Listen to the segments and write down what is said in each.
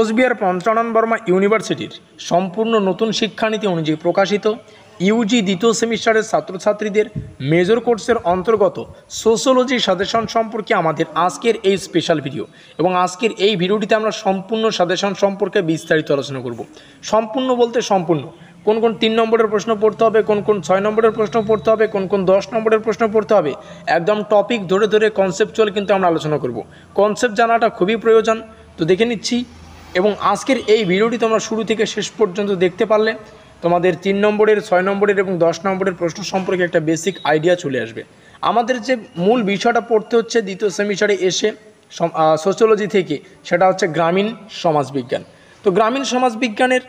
কোচবিহার পঞ্চানন বর্মা ইউনিভার্সিটির সম্পূর্ণ নতুন শিক্ষানীতি অনুযায়ী প্রকাশিত ইউজি দ্বিতীয় সেমিস্টারের ছাত্রছাত্রীদের মেজর কোর্সের অন্তর্গত সোশ্যোলজি সাজেশন সম্পর্কে আমাদের আজকের এই স্পেশাল ভিডিও এবং আজকের এই ভিডিওটিতে আমরা সম্পূর্ণ সাজেশন সম্পর্কে বিস্তারিত আলোচনা করব সম্পূর্ণ বলতে সম্পূর্ণ কোন কোন তিন নম্বরের প্রশ্ন পড়তে হবে কোন কোন ছয় নম্বরের প্রশ্ন পড়তে হবে কোন কোন দশ নম্বরের প্রশ্ন পড়তে হবে একদম টপিক ধরে ধরে কনসেপচুয়াল কিন্তু আমরা আলোচনা করব কনসেপ্ট জানাটা খুবই প্রয়োজন তো দেখে নিচ্ছি এবং আজকের এই ভিডিওটি তোমরা শুরু থেকে শেষ পর্যন্ত দেখতে পারলে তোমাদের তিন নম্বরের ছয় নম্বরের এবং দশ নম্বরের প্রশ্ন সম্পর্কে একটা বেসিক আইডিয়া চলে আসবে আমাদের যে মূল বিষয়টা পড়তে হচ্ছে দ্বিতীয় সেমিস্টারে এসে সোশ্যোলজি থেকে সেটা হচ্ছে গ্রামীণ সমাজবিজ্ঞান তো গ্রামীণ সমাজবিজ্ঞানের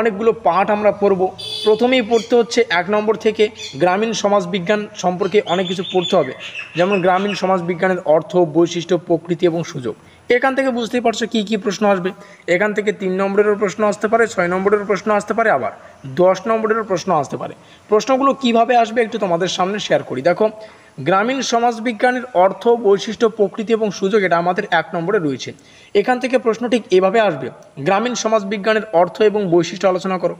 অনেকগুলো পাঠ আমরা পড়ব প্রথমেই পড়তে হচ্ছে এক নম্বর থেকে গ্রামীণ সমাজবিজ্ঞান সম্পর্কে অনেক কিছু পড়তে হবে যেমন গ্রামীণ সমাজবিজ্ঞানের অর্থ বৈশিষ্ট্য প্রকৃতি এবং সুযোগ এখান থেকে বুঝতেই পারছো কী কী প্রশ্ন আসবে এখান থেকে তিন নম্বরেরও প্রশ্ন আসতে পারে ছয় নম্বরেরও প্রশ্ন আসতে পারে আবার দশ নম্বরেরও প্রশ্ন আসতে পারে প্রশ্নগুলো কিভাবে আসবে একটু তোমাদের সামনে শেয়ার করি দেখো গ্রামীণ সমাজবিজ্ঞানের অর্থ বৈশিষ্ট্য প্রকৃতি এবং সুযোগ এটা আমাদের এক নম্বরে রয়েছে এখান থেকে প্রশ্ন ঠিক এভাবে আসবে গ্রামীণ সমাজবিজ্ঞানের অর্থ এবং বৈশিষ্ট্য আলোচনা করো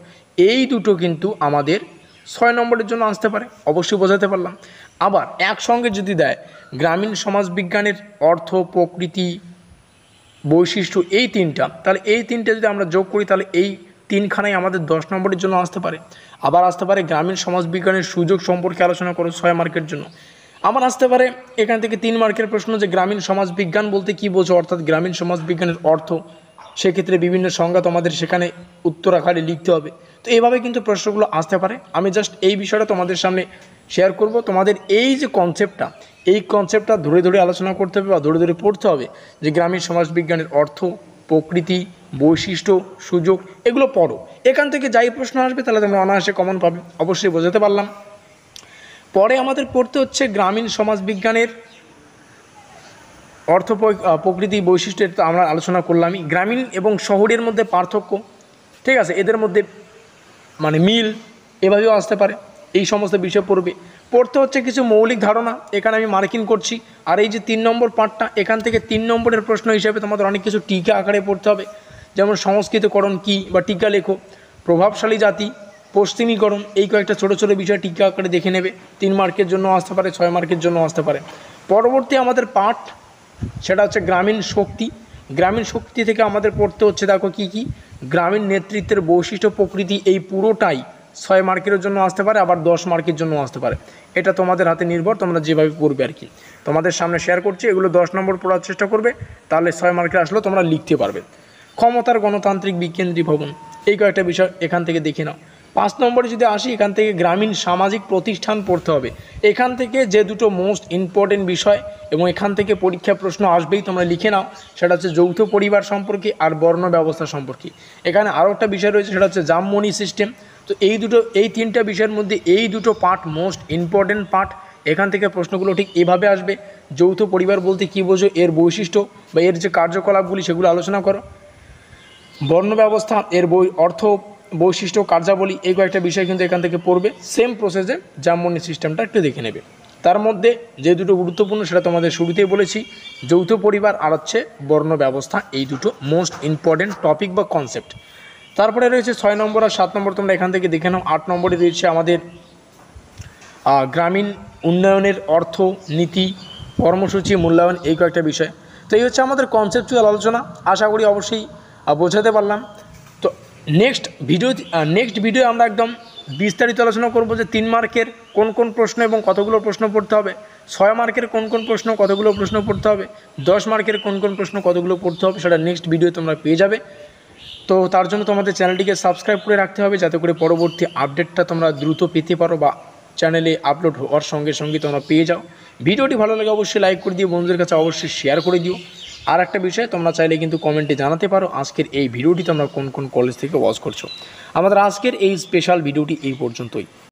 এই দুটো কিন্তু আমাদের ছয় নম্বরের জন্য আসতে পারে অবশ্যই বোঝাতে পারলাম আবার একসঙ্গে যদি দেয় গ্রামীণ সমাজবিজ্ঞানের অর্থ প্রকৃতি বৈশিষ্ট্য এই তিনটা তাহলে এই তিনটে যদি আমরা যোগ করি তাহলে এই তিনখানাই আমাদের দশ নম্বরের জন্য আসতে পারে আবার আসতে পারে গ্রামীণ সমাজবিজ্ঞানের সুযোগ সম্পর্কে আলোচনা করো ছয় মার্কের জন্য আমার আসতে পারে এখান থেকে তিন মার্কের প্রশ্ন যে গ্রামীণ সমাজবিজ্ঞান বলতে কি বোঝো অর্থাৎ গ্রামীণ সমাজবিজ্ঞানের অর্থ সেক্ষেত্রে বিভিন্ন সংজ্ঞা তোমাদের সেখানে উত্তর আকারে লিখতে হবে তো এইভাবে কিন্তু প্রশ্নগুলো আসতে পারে আমি জাস্ট এই বিষয়টা তোমাদের সামনে শেয়ার করব তোমাদের এই যে কনসেপ্টটা এই কনসেপ্টটা ধরে ধরে আলোচনা করতে হবে বা ধরে ধরে পড়তে হবে যে গ্রামীণ সমাজবিজ্ঞানের অর্থ প্রকৃতি বৈশিষ্ট্য সুযোগ এগুলো পড়ো এখান থেকে যাই প্রশ্ন আসবে তাহলে তোমরা অনায়াসে কমন পাবে অবশ্যই বোঝাতে পারলাম পরে আমাদের পড়তে হচ্ছে গ্রামীণ সমাজবিজ্ঞানের অর্থ প্রকৃতি বৈশিষ্ট্যের তো আমরা আলোচনা করলামই গ্রামীণ এবং শহরের মধ্যে পার্থক্য ঠিক আছে এদের মধ্যে মানে মিল এভাবেও আসতে পারে এই সমস্ত বিষয় পড়বে পড়তে হচ্ছে কিছু মৌলিক ধারণা এখানে আমি মার্কিং করছি আর এই যে তিন নম্বর পাঠটা এখান থেকে তিন নম্বরের প্রশ্ন হিসেবে তোমাদের অনেক কিছু টিকা আকারে পড়তে হবে যেমন সংস্কৃতকরণ কি বা টিকা লেখো প্রভাবশালী জাতি পশ্চিমীকরণ এই কয়েকটা ছোটো ছোটো বিষয় টিকা আকারে দেখে নেবে তিন মার্কের জন্য আসতে পারে ছয় মার্কের জন্য আসতে পারে পরবর্তী আমাদের পাঠ সেটা হচ্ছে গ্রামীণ শক্তি গ্রামীণ শক্তি থেকে আমাদের পড়তে হচ্ছে দেখো কি কি গ্রামীণ নেতৃত্বের বৈশিষ্ট্য প্রকৃতি এই পুরোটাই ছয় মার্কের জন্য আসতে পারে আবার দশ মার্কের জন্য আসতে পারে এটা তোমাদের হাতে নির্ভর তোমরা যেভাবে করবে আর কি তোমাদের সামনে শেয়ার করছি এগুলো দশ নম্বর পড়ার চেষ্টা করবে তাহলে ছয় মার্কে আসলেও তোমরা লিখতে পারবে ক্ষমতার গণতান্ত্রিক বিকেন্দ্রী ভবন এই কয়েকটা বিষয় এখান থেকে দেখে নাও পাঁচ নম্বরে যদি আসি এখান থেকে গ্রামীণ সামাজিক প্রতিষ্ঠান পড়তে হবে এখান থেকে যে দুটো মোস্ট ইম্পর্টেন্ট বিষয় এবং এখান থেকে পরীক্ষা প্রশ্ন আসবেই তোমরা লিখে নাও সেটা হচ্ছে যৌথ পরিবার সম্পর্কে আর বর্ণ ব্যবস্থা সম্পর্কে এখানে আরও একটা বিষয় রয়েছে সেটা হচ্ছে জামমনি সিস্টেম তো এই দুটো এই তিনটা বিষয়ের মধ্যে এই দুটো পার্ট মোস্ট ইম্পর্টেন্ট পার্ট এখান থেকে প্রশ্নগুলো ঠিক এভাবে আসবে যৌথ পরিবার বলতে কী বোঝো এর বৈশিষ্ট্য বা এর যে কার্যকলাপগুলি সেগুলো আলোচনা করো বর্ণ ব্যবস্থা এর বই অর্থ বৈশিষ্ট্য কার্যাবলী এই কয়েকটা বিষয় কিন্তু এখান থেকে পড়বে সেম প্রসেসে জামমনি সিস্টেমটা একটু দেখে নেবে তার মধ্যে যে দুটো গুরুত্বপূর্ণ সেটা তোমাদের শুরুতেই বলেছি যৌথ পরিবার আর হচ্ছে বর্ণ ব্যবস্থা এই দুটো মোস্ট ইম্পর্টেন্ট টপিক বা কনসেপ্ট তারপরে রয়েছে ছয় নম্বর আর সাত নম্বর তোমরা এখান থেকে দেখে নাও আট নম্বরে রয়েছে আমাদের গ্রামীণ উন্নয়নের অর্থ নীতি কর্মসূচি মূল্যায়ন এই কয়েকটা বিষয় তো এই হচ্ছে আমাদের কনসেপচুয়াল আলোচনা আশা করি অবশ্যই বোঝাতে পারলাম তো নেক্সট ভিডিও নেক্সট ভিডিও আমরা একদম বিস্তারিত আলোচনা করবো যে তিন মার্কের কোন কোন প্রশ্ন এবং কতগুলো প্রশ্ন পড়তে হবে ছয় মার্কের কোন কোন প্রশ্ন কতগুলো প্রশ্ন পড়তে হবে দশ মার্কের কোন কোন প্রশ্ন কতগুলো পড়তে হবে সেটা নেক্সট ভিডিও তোমরা পেয়ে যাবে তো তার জন্য তোমাদের চ্যানেলটিকে সাবস্ক্রাইব করে রাখতে হবে যাতে করে পরবর্তী আপডেটটা তোমরা দ্রুত পেতে পারো বা চ্যানেলে আপলোড হওয়ার সঙ্গে সঙ্গে তোমরা পেয়ে যাও ভিডিওটি ভালো লাগে অবশ্যই লাইক করে দিও বন্ধুদের কাছে অবশ্যই শেয়ার করে দিও আর একটা বিষয় তোমরা চাইলে কিন্তু কমেন্টে জানাতে পারো আজকের এই ভিডিওটি তোমরা কোন কোন কলেজ থেকে ওয়াচ করছো আমাদের আজকের এই স্পেশাল ভিডিওটি এই পর্যন্তই